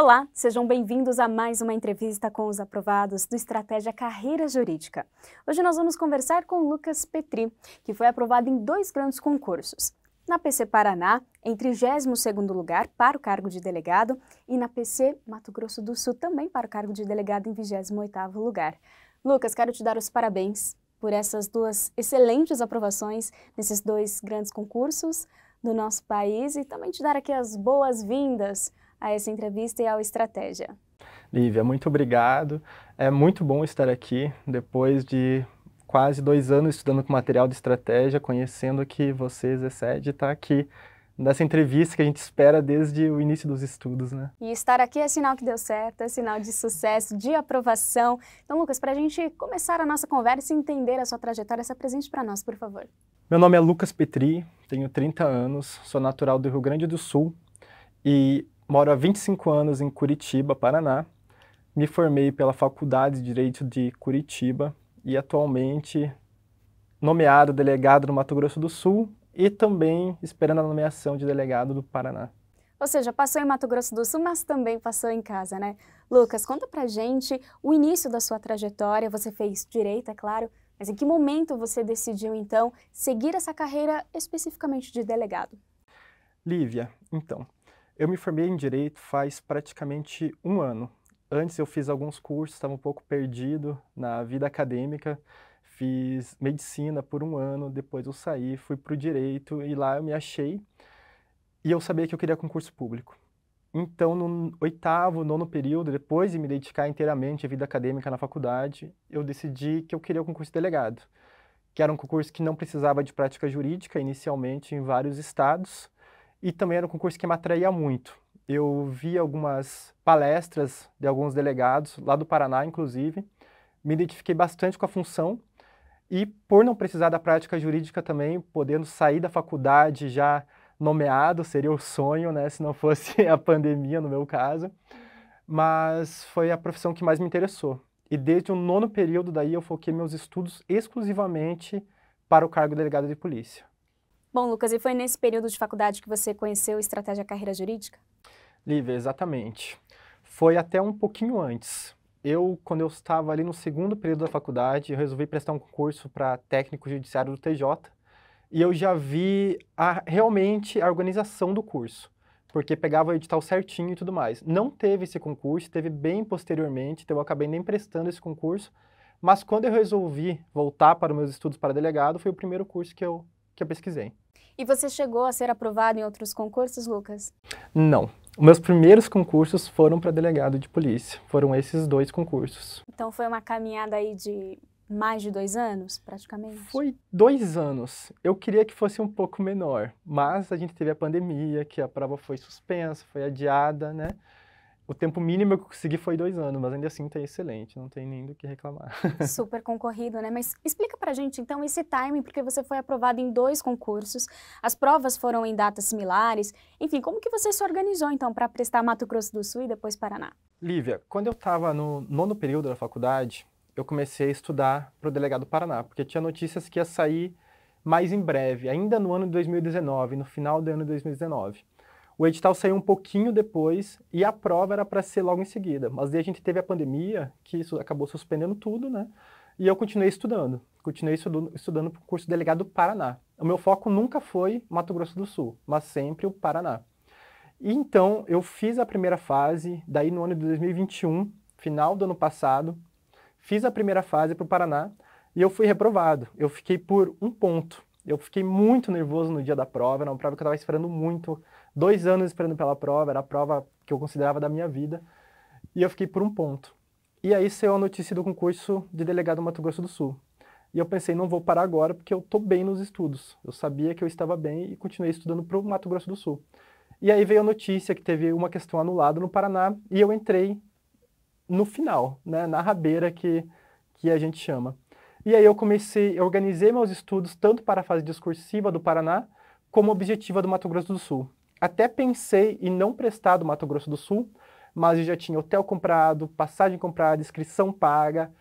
Olá, sejam bem-vindos a mais uma entrevista com os aprovados do Estratégia Carreira Jurídica. Hoje nós vamos conversar com Lucas Petri, que foi aprovado em dois grandes concursos. Na PC Paraná, em 32º lugar para o cargo de delegado, e na PC Mato Grosso do Sul também para o cargo de delegado em 28º lugar. Lucas, quero te dar os parabéns por essas duas excelentes aprovações nesses dois grandes concursos do nosso país e também te dar aqui as boas-vindas a essa entrevista e ao Estratégia. Lívia, muito obrigado. É muito bom estar aqui depois de quase dois anos estudando com material de estratégia, conhecendo que você, Zé está aqui nessa entrevista que a gente espera desde o início dos estudos, né? E estar aqui é sinal que deu certo, é sinal de sucesso, de aprovação. Então, Lucas, para a gente começar a nossa conversa e entender a sua trajetória, se apresente para nós, por favor. Meu nome é Lucas Petri, tenho 30 anos, sou natural do Rio Grande do Sul e moro há 25 anos em Curitiba, Paraná. Me formei pela Faculdade de Direito de Curitiba e atualmente nomeado delegado no Mato Grosso do Sul e também esperando a nomeação de delegado do Paraná. Ou seja, passou em Mato Grosso do Sul, mas também passou em casa, né? Lucas, conta pra gente o início da sua trajetória. Você fez direito, é claro, mas em que momento você decidiu, então, seguir essa carreira especificamente de delegado? Lívia, então, eu me formei em Direito faz praticamente um ano. Antes eu fiz alguns cursos, estava um pouco perdido na vida acadêmica. Fiz medicina por um ano, depois eu saí, fui para o Direito e lá eu me achei. E eu sabia que eu queria concurso público. Então, no oitavo, nono período, depois de me dedicar inteiramente à vida acadêmica na faculdade, eu decidi que eu queria o concurso delegado, que era um concurso que não precisava de prática jurídica inicialmente em vários estados, e também era um concurso que me atraía muito. Eu vi algumas palestras de alguns delegados, lá do Paraná, inclusive, me identifiquei bastante com a função e, por não precisar da prática jurídica também, podendo sair da faculdade já nomeado, seria o sonho, né, se não fosse a pandemia, no meu caso, mas foi a profissão que mais me interessou. E desde o nono período daí eu foquei meus estudos exclusivamente para o cargo de delegado de polícia. Bom, Lucas, e foi nesse período de faculdade que você conheceu Estratégia Carreira Jurídica? Lívia, exatamente. Foi até um pouquinho antes. Eu, quando eu estava ali no segundo período da faculdade, eu resolvi prestar um concurso para técnico judiciário do TJ e eu já vi a, realmente a organização do curso, porque pegava o edital certinho e tudo mais. Não teve esse concurso, teve bem posteriormente, então eu acabei nem prestando esse concurso, mas quando eu resolvi voltar para meus estudos para delegado, foi o primeiro curso que eu que eu pesquisei. E você chegou a ser aprovado em outros concursos, Lucas? Não. Meus primeiros concursos foram para delegado de polícia. Foram esses dois concursos. Então foi uma caminhada aí de mais de dois anos, praticamente? Foi dois anos. Eu queria que fosse um pouco menor, mas a gente teve a pandemia, que a prova foi suspensa, foi adiada, né? o tempo mínimo que eu consegui foi dois anos, mas ainda assim tá excelente, não tem nem do que reclamar. Super concorrido, né? Mas explica pra gente então esse timing, porque você foi aprovado em dois concursos, as provas foram em datas similares, enfim, como que você se organizou então para prestar Mato Grosso do Sul e depois Paraná? Lívia, quando eu estava no nono período da faculdade, eu comecei a estudar para o delegado Paraná, porque tinha notícias que ia sair mais em breve, ainda no ano de 2019, no final do ano de 2019. O edital saiu um pouquinho depois e a prova era para ser logo em seguida. Mas daí a gente teve a pandemia, que isso acabou suspendendo tudo, né? E eu continuei estudando. Continuei estudando para o curso delegado do Paraná. O meu foco nunca foi Mato Grosso do Sul, mas sempre o Paraná. E então eu fiz a primeira fase, daí no ano de 2021, final do ano passado, fiz a primeira fase para o Paraná e eu fui reprovado. Eu fiquei por um ponto. Eu fiquei muito nervoso no dia da prova, era uma prova que eu estava esperando muito dois anos esperando pela prova, era a prova que eu considerava da minha vida, e eu fiquei por um ponto. E aí saiu a notícia do concurso de delegado do Mato Grosso do Sul. E eu pensei, não vou parar agora porque eu estou bem nos estudos. Eu sabia que eu estava bem e continuei estudando para o Mato Grosso do Sul. E aí veio a notícia que teve uma questão anulada no Paraná e eu entrei no final, né, na rabeira que, que a gente chama. E aí eu comecei, eu organizei meus estudos tanto para a fase discursiva do Paraná como objetiva do Mato Grosso do Sul. Até pensei em não prestar do Mato Grosso do Sul, mas eu já tinha hotel comprado, passagem comprada, inscrição paga,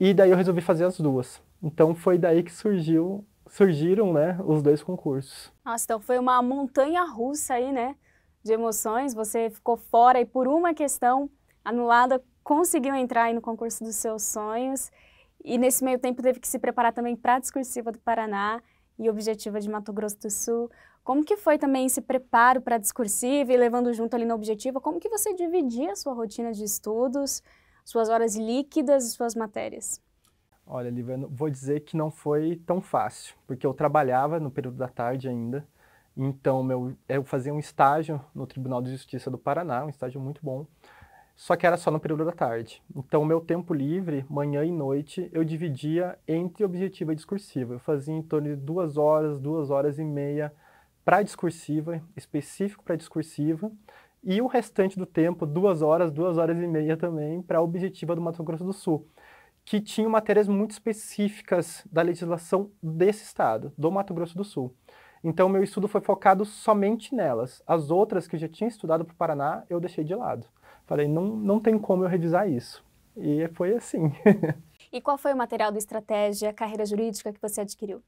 e daí eu resolvi fazer as duas. Então foi daí que surgiu, surgiram, né, os dois concursos. Nossa, então foi uma montanha russa aí, né, de emoções. Você ficou fora e por uma questão anulada conseguiu entrar aí no concurso dos seus sonhos. E nesse meio tempo teve que se preparar também para a discursiva do Paraná e objetiva de Mato Grosso do Sul. Como que foi também esse preparo para a discursiva e levando junto ali na objetiva? Como que você dividia a sua rotina de estudos, suas horas líquidas e suas matérias? Olha, Lívia, vou dizer que não foi tão fácil, porque eu trabalhava no período da tarde ainda, então meu, eu fazia um estágio no Tribunal de Justiça do Paraná, um estágio muito bom, só que era só no período da tarde. Então, meu tempo livre, manhã e noite, eu dividia entre objetiva e discursiva. Eu fazia em torno de duas horas, duas horas e meia para discursiva, específico para discursiva, e o restante do tempo, duas horas, duas horas e meia também, para a objetiva do Mato Grosso do Sul, que tinha matérias muito específicas da legislação desse estado, do Mato Grosso do Sul. Então, meu estudo foi focado somente nelas. As outras que eu já tinha estudado para o Paraná, eu deixei de lado. Falei, não, não tem como eu revisar isso. E foi assim. e qual foi o material do Estratégia Carreira Jurídica que você adquiriu?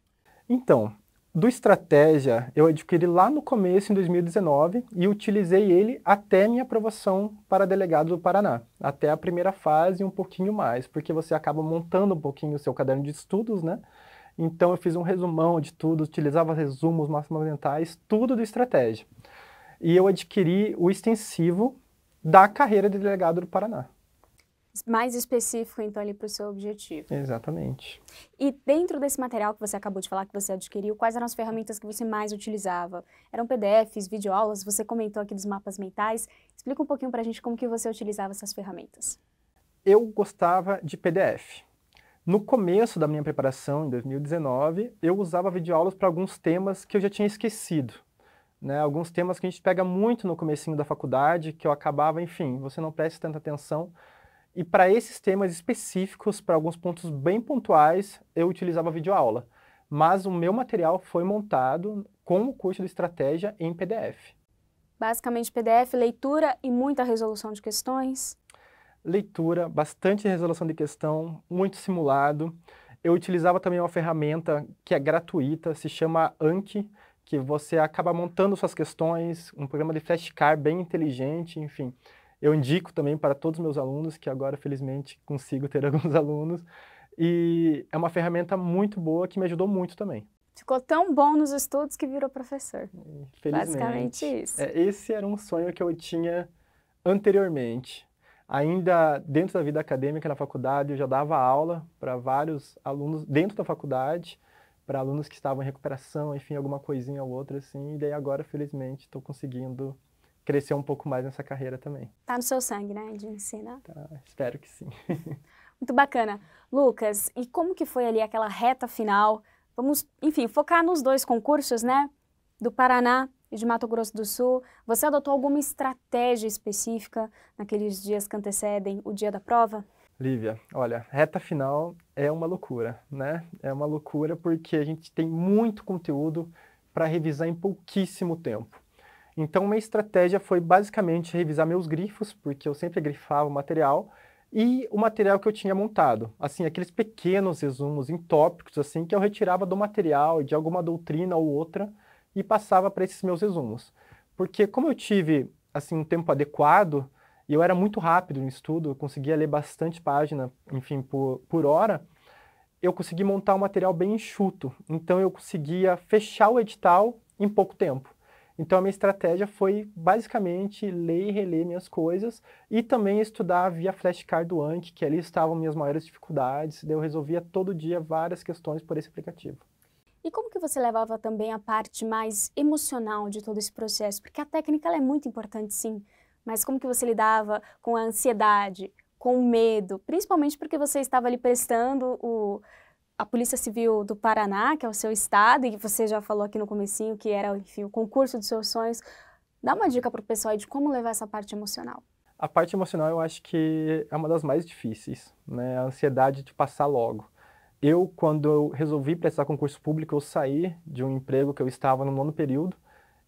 Então, do Estratégia eu adquiri lá no começo, em 2019, e utilizei ele até minha aprovação para delegado do Paraná, até a primeira fase e um pouquinho mais, porque você acaba montando um pouquinho o seu caderno de estudos, né? Então eu fiz um resumão de tudo, utilizava resumos mentais, tudo do Estratégia. E eu adquiri o extensivo da carreira de delegado do Paraná mais específico, então, ali para o seu objetivo. Exatamente. E dentro desse material que você acabou de falar, que você adquiriu, quais eram as ferramentas que você mais utilizava? Eram PDFs, videoaulas, você comentou aqui dos mapas mentais. Explica um pouquinho para a gente como que você utilizava essas ferramentas. Eu gostava de PDF. No começo da minha preparação, em 2019, eu usava videoaulas para alguns temas que eu já tinha esquecido. Né, alguns temas que a gente pega muito no comecinho da faculdade, que eu acabava, enfim, você não presta tanta atenção, e para esses temas específicos, para alguns pontos bem pontuais, eu utilizava videoaula. Mas o meu material foi montado com o curso de estratégia em PDF. Basicamente PDF, leitura e muita resolução de questões? Leitura, bastante resolução de questão, muito simulado. Eu utilizava também uma ferramenta que é gratuita, se chama Anki, que você acaba montando suas questões, um programa de flashcard bem inteligente, enfim. Eu indico também para todos os meus alunos, que agora, felizmente, consigo ter alguns alunos. E é uma ferramenta muito boa que me ajudou muito também. Ficou tão bom nos estudos que virou professor. Felizmente. Basicamente isso. É, esse era um sonho que eu tinha anteriormente. Ainda dentro da vida acadêmica na faculdade, eu já dava aula para vários alunos dentro da faculdade, para alunos que estavam em recuperação, enfim, alguma coisinha ou outra assim. E daí agora, felizmente, estou conseguindo crescer um pouco mais nessa carreira também. Tá no seu sangue, né, de ensinar? Tá, espero que sim. Muito bacana. Lucas, e como que foi ali aquela reta final? Vamos, enfim, focar nos dois concursos, né? Do Paraná e de Mato Grosso do Sul. Você adotou alguma estratégia específica naqueles dias que antecedem o dia da prova? Lívia, olha, reta final é uma loucura, né? É uma loucura porque a gente tem muito conteúdo para revisar em pouquíssimo tempo. Então, minha estratégia foi basicamente revisar meus grifos, porque eu sempre grifava o material, e o material que eu tinha montado. Assim, aqueles pequenos resumos em tópicos, assim, que eu retirava do material, de alguma doutrina ou outra, e passava para esses meus resumos. Porque como eu tive, assim, um tempo adequado, e eu era muito rápido no estudo, eu conseguia ler bastante página, enfim, por, por hora, eu consegui montar um material bem enxuto. Então, eu conseguia fechar o edital em pouco tempo. Então a minha estratégia foi basicamente ler e reler minhas coisas e também estudar via flashcard do Anki, que ali estavam minhas maiores dificuldades. Eu resolvia todo dia várias questões por esse aplicativo. E como que você levava também a parte mais emocional de todo esse processo? Porque a técnica é muito importante, sim, mas como que você lidava com a ansiedade, com o medo, principalmente porque você estava ali prestando o a Polícia Civil do Paraná, que é o seu estado, e você já falou aqui no comecinho que era enfim, o concurso dos seus sonhos. Dá uma dica para o pessoal aí de como levar essa parte emocional. A parte emocional eu acho que é uma das mais difíceis, né? A ansiedade de passar logo. Eu, quando eu resolvi prestar concurso público, eu saí de um emprego que eu estava no nono período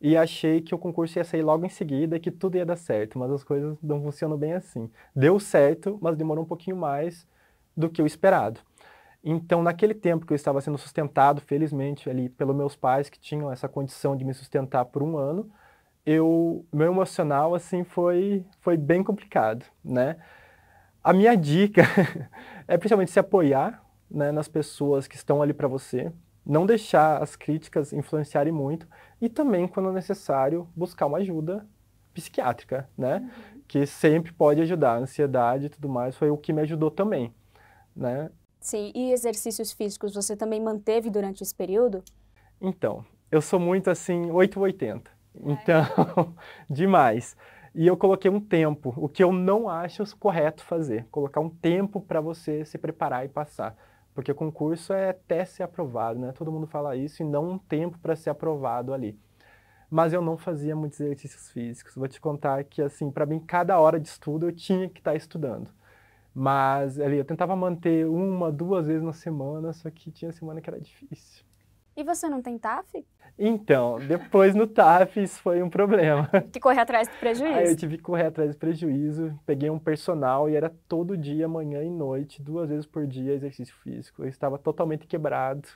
e achei que o concurso ia sair logo em seguida e que tudo ia dar certo, mas as coisas não funcionam bem assim. Deu certo, mas demorou um pouquinho mais do que o esperado. Então, naquele tempo que eu estava sendo sustentado, felizmente, ali pelos meus pais que tinham essa condição de me sustentar por um ano, eu, meu emocional, assim, foi, foi bem complicado, né? A minha dica é principalmente se apoiar né, nas pessoas que estão ali para você, não deixar as críticas influenciarem muito e também, quando necessário, buscar uma ajuda psiquiátrica, né? Uhum. Que sempre pode ajudar, ansiedade e tudo mais, foi o que me ajudou também, né? Sim, e exercícios físicos você também manteve durante esse período? Então, eu sou muito assim, 880. É. Então, demais. E eu coloquei um tempo, o que eu não acho correto fazer, colocar um tempo para você se preparar e passar. Porque concurso é até ser aprovado, né? Todo mundo fala isso e não um tempo para ser aprovado ali. Mas eu não fazia muitos exercícios físicos. Vou te contar que, assim, para mim, cada hora de estudo eu tinha que estar tá estudando. Mas ali, eu tentava manter uma, duas vezes na semana, só que tinha semana que era difícil. E você não tem TAF? Então, depois no TAF isso foi um problema. Que correr atrás do prejuízo? Aí eu tive que correr atrás do prejuízo, peguei um personal e era todo dia, manhã e noite, duas vezes por dia exercício físico. Eu estava totalmente quebrado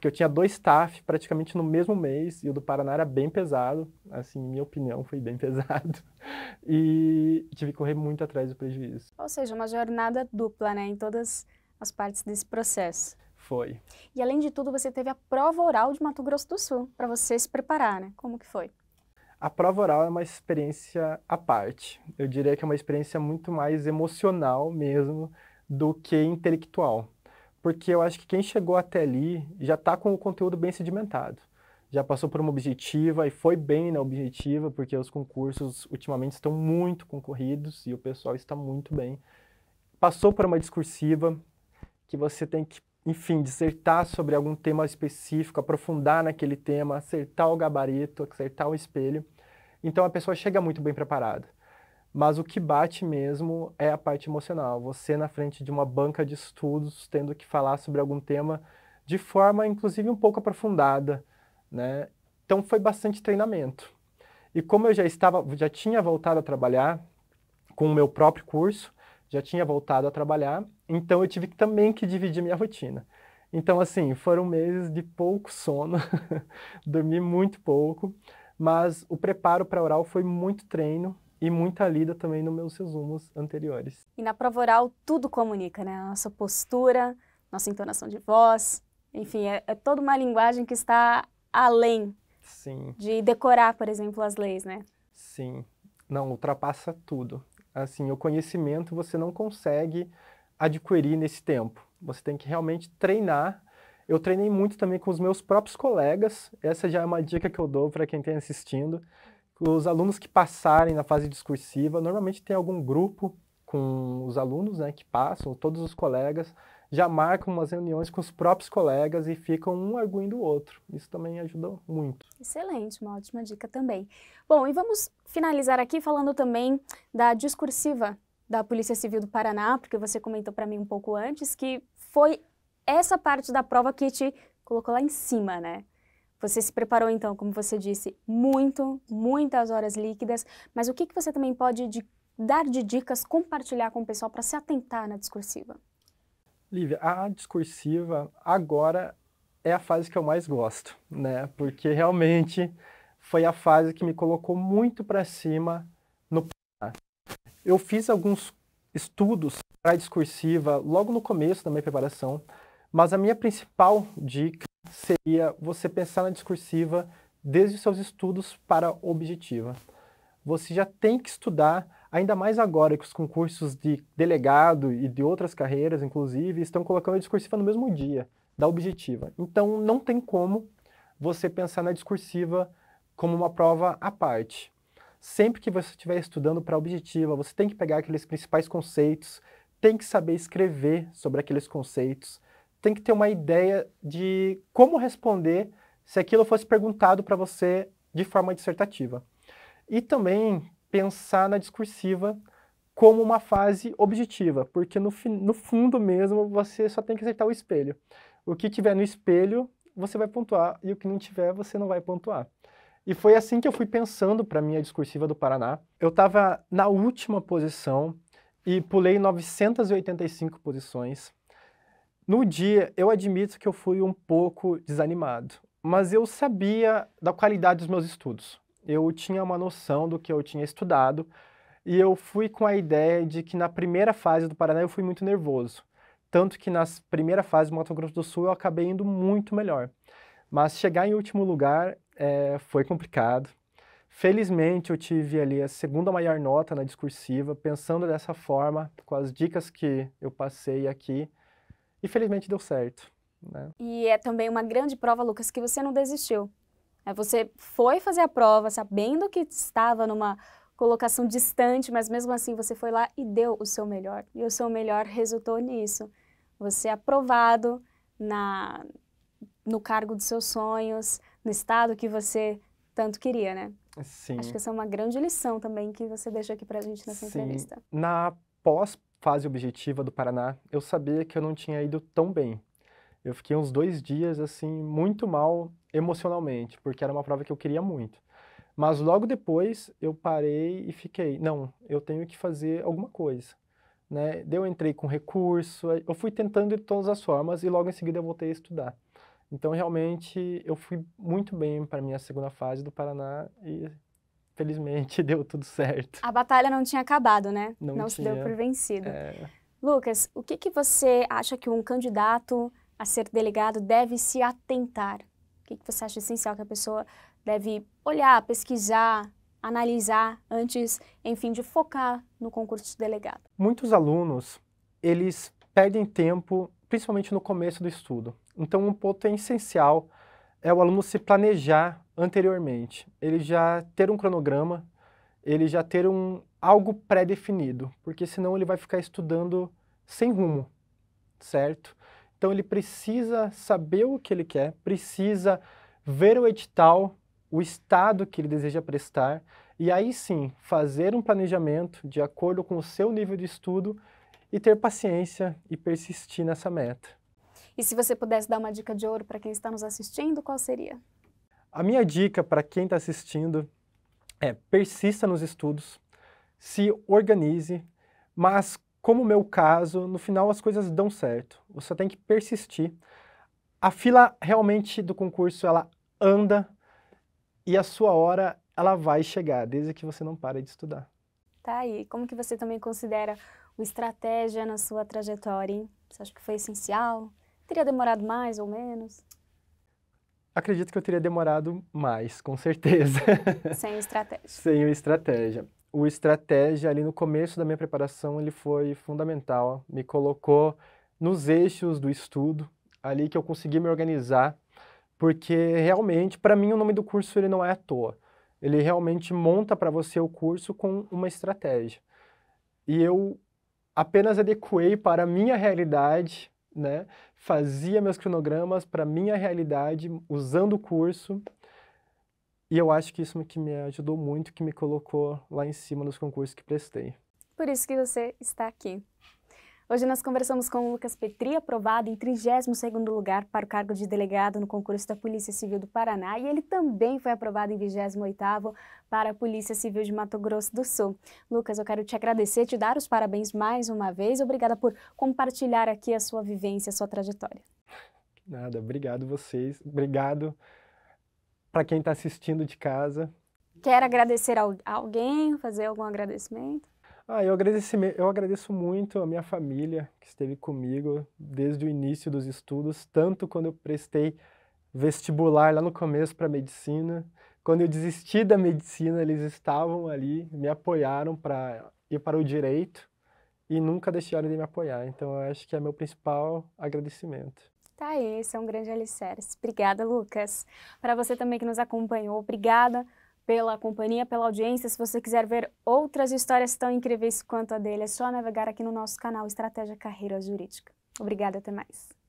porque eu tinha dois staff praticamente no mesmo mês, e o do Paraná era bem pesado, assim, minha opinião foi bem pesado, e tive que correr muito atrás do prejuízo. Ou seja, uma jornada dupla, né, em todas as partes desse processo. Foi. E além de tudo, você teve a prova oral de Mato Grosso do Sul, para você se preparar, né, como que foi? A prova oral é uma experiência à parte. Eu diria que é uma experiência muito mais emocional mesmo do que intelectual porque eu acho que quem chegou até ali já está com o conteúdo bem sedimentado. Já passou por uma objetiva e foi bem na objetiva, porque os concursos ultimamente estão muito concorridos e o pessoal está muito bem. Passou por uma discursiva que você tem que, enfim, dissertar sobre algum tema específico, aprofundar naquele tema, acertar o gabarito, acertar o espelho. Então a pessoa chega muito bem preparada. Mas o que bate mesmo é a parte emocional. Você na frente de uma banca de estudos, tendo que falar sobre algum tema de forma, inclusive, um pouco aprofundada, né? Então foi bastante treinamento. E como eu já estava, já tinha voltado a trabalhar com o meu próprio curso, já tinha voltado a trabalhar, então eu tive também que dividir minha rotina. Então, assim, foram meses de pouco sono, dormi muito pouco, mas o preparo para oral foi muito treino, e muita lida também nos meus resumos anteriores. E na prova oral tudo comunica, né? A nossa postura, nossa entonação de voz, enfim, é, é toda uma linguagem que está além Sim. de decorar, por exemplo, as leis, né? Sim. Não, ultrapassa tudo. Assim, o conhecimento você não consegue adquirir nesse tempo. Você tem que realmente treinar. Eu treinei muito também com os meus próprios colegas. Essa já é uma dica que eu dou para quem tem tá assistindo os alunos que passarem na fase discursiva, normalmente tem algum grupo com os alunos né, que passam, todos os colegas, já marcam umas reuniões com os próprios colegas e ficam um arguindo o outro. Isso também ajuda muito. Excelente, uma ótima dica também. Bom, e vamos finalizar aqui falando também da discursiva da Polícia Civil do Paraná, porque você comentou para mim um pouco antes que foi essa parte da prova que te colocou lá em cima, né? Você se preparou, então, como você disse, muito, muitas horas líquidas, mas o que, que você também pode de, dar de dicas, compartilhar com o pessoal para se atentar na discursiva? Lívia, a discursiva agora é a fase que eu mais gosto, né? Porque realmente foi a fase que me colocou muito para cima no Eu fiz alguns estudos para discursiva logo no começo da minha preparação. Mas a minha principal dica seria você pensar na discursiva desde os seus estudos para a objetiva. Você já tem que estudar, ainda mais agora que os concursos de delegado e de outras carreiras, inclusive, estão colocando a discursiva no mesmo dia da objetiva. Então, não tem como você pensar na discursiva como uma prova à parte. Sempre que você estiver estudando para a objetiva, você tem que pegar aqueles principais conceitos, tem que saber escrever sobre aqueles conceitos, tem que ter uma ideia de como responder se aquilo fosse perguntado para você de forma dissertativa. E também pensar na discursiva como uma fase objetiva, porque no, no fundo mesmo você só tem que acertar o espelho. O que tiver no espelho, você vai pontuar, e o que não tiver, você não vai pontuar. E foi assim que eu fui pensando para minha discursiva do Paraná. Eu estava na última posição e pulei 985 posições. No dia, eu admito que eu fui um pouco desanimado, mas eu sabia da qualidade dos meus estudos. Eu tinha uma noção do que eu tinha estudado e eu fui com a ideia de que na primeira fase do Paraná eu fui muito nervoso. Tanto que na primeira fase do Mato Grosso do Sul eu acabei indo muito melhor. Mas chegar em último lugar é, foi complicado. Felizmente eu tive ali a segunda maior nota na discursiva, pensando dessa forma, com as dicas que eu passei aqui, e felizmente deu certo. Né? E é também uma grande prova, Lucas, que você não desistiu. É, você foi fazer a prova sabendo que estava numa colocação distante, mas mesmo assim você foi lá e deu o seu melhor. E o seu melhor resultou nisso. Você é aprovado na, no cargo dos seus sonhos, no estado que você tanto queria, né? Sim. Acho que essa é uma grande lição também que você deixa aqui pra gente nessa Sim. entrevista. Na pós fase objetiva do Paraná, eu sabia que eu não tinha ido tão bem. Eu fiquei uns dois dias, assim, muito mal emocionalmente, porque era uma prova que eu queria muito. Mas logo depois eu parei e fiquei, não, eu tenho que fazer alguma coisa. Né? eu entrei com recurso, eu fui tentando de todas as formas e logo em seguida eu voltei a estudar. Então realmente eu fui muito bem para minha segunda fase do Paraná e felizmente deu tudo certo. A batalha não tinha acabado, né? Não, não tinha, se deu por vencido. É... Lucas, o que, que você acha que um candidato a ser delegado deve se atentar? O que, que você acha essencial que a pessoa deve olhar, pesquisar, analisar antes, enfim, de focar no concurso de delegado? Muitos alunos, eles perdem tempo, principalmente no começo do estudo. Então, um ponto essencial é o aluno se planejar anteriormente, ele já ter um cronograma, ele já ter um algo pré-definido, porque senão ele vai ficar estudando sem rumo, certo? Então ele precisa saber o que ele quer, precisa ver o edital, o estado que ele deseja prestar e aí sim fazer um planejamento de acordo com o seu nível de estudo e ter paciência e persistir nessa meta. E se você pudesse dar uma dica de ouro para quem está nos assistindo, qual seria? A minha dica para quem está assistindo é persista nos estudos, se organize, mas como o meu caso, no final as coisas dão certo. Você tem que persistir. A fila realmente do concurso ela anda e a sua hora ela vai chegar, desde que você não pare de estudar. Tá aí. Como que você também considera o estratégia na sua trajetória? Hein? Você acha que foi essencial? Teria demorado mais ou menos? acredito que eu teria demorado mais, com certeza. Sem estratégia. Sem estratégia. O estratégia ali no começo da minha preparação, ele foi fundamental, me colocou nos eixos do estudo, ali que eu consegui me organizar, porque realmente, para mim, o nome do curso ele não é à toa. Ele realmente monta para você o curso com uma estratégia. E eu apenas adequei para a minha realidade né? Fazia meus cronogramas para minha realidade usando o curso. E eu acho que isso que me ajudou muito, que me colocou lá em cima nos concursos que prestei. Por isso que você está aqui. Hoje nós conversamos com o Lucas Petri, aprovado em 32º lugar para o cargo de delegado no concurso da Polícia Civil do Paraná e ele também foi aprovado em 28º para a Polícia Civil de Mato Grosso do Sul. Lucas, eu quero te agradecer, te dar os parabéns mais uma vez. Obrigada por compartilhar aqui a sua vivência, a sua trajetória. Nada, obrigado vocês. Obrigado para quem está assistindo de casa. Quer agradecer a alguém, fazer algum agradecimento? Ah, eu agradeço, eu agradeço muito a minha família que esteve comigo desde o início dos estudos, tanto quando eu prestei vestibular lá no começo para medicina, quando eu desisti da medicina, eles estavam ali, me apoiaram para ir para o direito e nunca deixaram de me apoiar. Então, eu acho que é meu principal agradecimento. Tá aí, esse é um grande alicerce. Obrigada, Lucas. Para você também que nos acompanhou, obrigada pela companhia, pela audiência. Se você quiser ver outras histórias tão incríveis quanto a dele, é só navegar aqui no nosso canal Estratégia Carreira Jurídica. Obrigada, até mais.